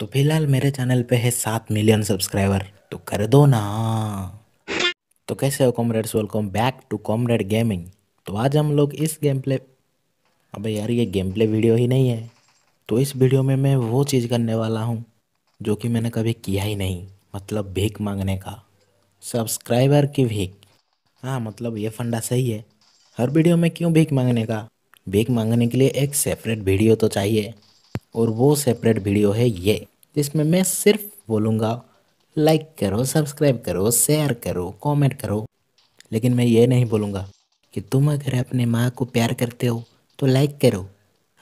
तो फिलहाल मेरे चैनल पे है सात मिलियन सब्सक्राइबर तो कर दो ना तो कैसे हो comrades welcome back to comrade gaming तो आज हम लोग इस गेम प्ले अबे यार ये गेम प्ले वीडियो ही नहीं है तो इस वीडियो में मैं वो चीज़ करने वाला हूँ जो कि मैंने कभी किया ही नहीं मतलब भीख मांगने का सब्सक्राइबर की भीख हाँ मतलब ये फंडा सही है हर वीडियो में क्यों भीख मांगने का भीख मांगने के लिए एक सेपरेट वीडियो तो चाहिए और वो सेपरेट वीडियो है ये जिसमें मैं सिर्फ बोलूँगा लाइक करो सब्सक्राइब करो शेयर करो कमेंट करो लेकिन मैं ये नहीं बोलूँगा कि तुम अगर अपने माँ को प्यार करते हो तो लाइक करो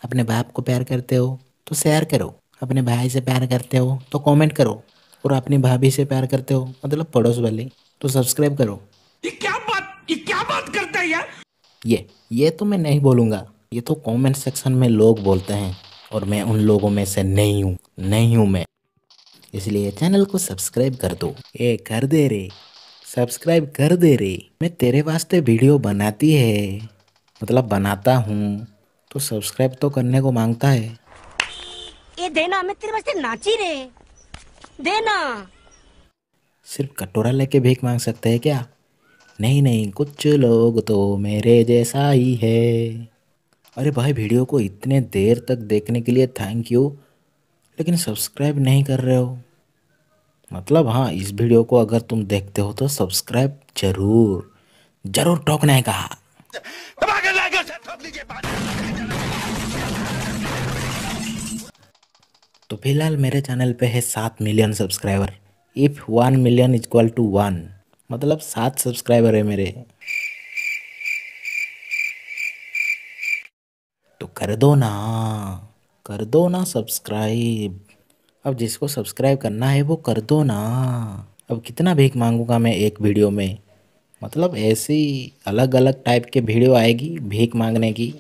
अपने बाप को प्यार करते हो तो शेयर करो अपने भाई से प्यार करते हो तो कमेंट करो और अपनी भाभी से प्यार करते हो मतलब पड़ोस वाली तो सब्सक्राइब करो ये क्या बात ये क्या बात करता है यार ये ये तो मैं नहीं बोलूँगा ये तो कमेंट सेक्शन में लोग बोलते हैं और मैं उन लोगों में से नहीं हूँ नहीं हूँ मैं इसलिए चैनल को सब्सक्राइब कर दो ए कर दे रे सब्सक्राइब कर दे रे मैं तेरे वास्ते वीडियो बनाती है मतलब बनाता हूँ तो सब्सक्राइब तो करने को मांगता है ये देना मैं तेरे वास्ते नाची रे देना सिर्फ कटोरा लेके भीख मांग सकते हैं क्या नहीं नहीं कुछ लोग तो मेरे जैसा ही है अरे भाई वीडियो को इतने देर तक देखने के लिए थैंक यू लेकिन सब्सक्राइब नहीं कर रहे हो मतलब हाँ इस वीडियो को अगर तुम देखते हो तो सब्सक्राइब जरूर जरूर टोकने है कहा तो फिलहाल मेरे चैनल पे है सात million subscriber if one million equal to one मतलब सात सब्सक्राइबर है मेरे तो कर दो ना कर दो ना सब्सक्राइब अब जिसको सब्सक्राइब करना है वो कर दो ना अब कितना भीख मांगूंगा मैं एक वीडियो में मतलब ऐसी अलग अलग टाइप के वीडियो आएगी भीख मांगने की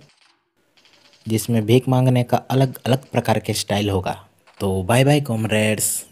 जिसमें भीख मांगने का अलग अलग प्रकार के स्टाइल होगा तो बाय बाय कॉमरेड्स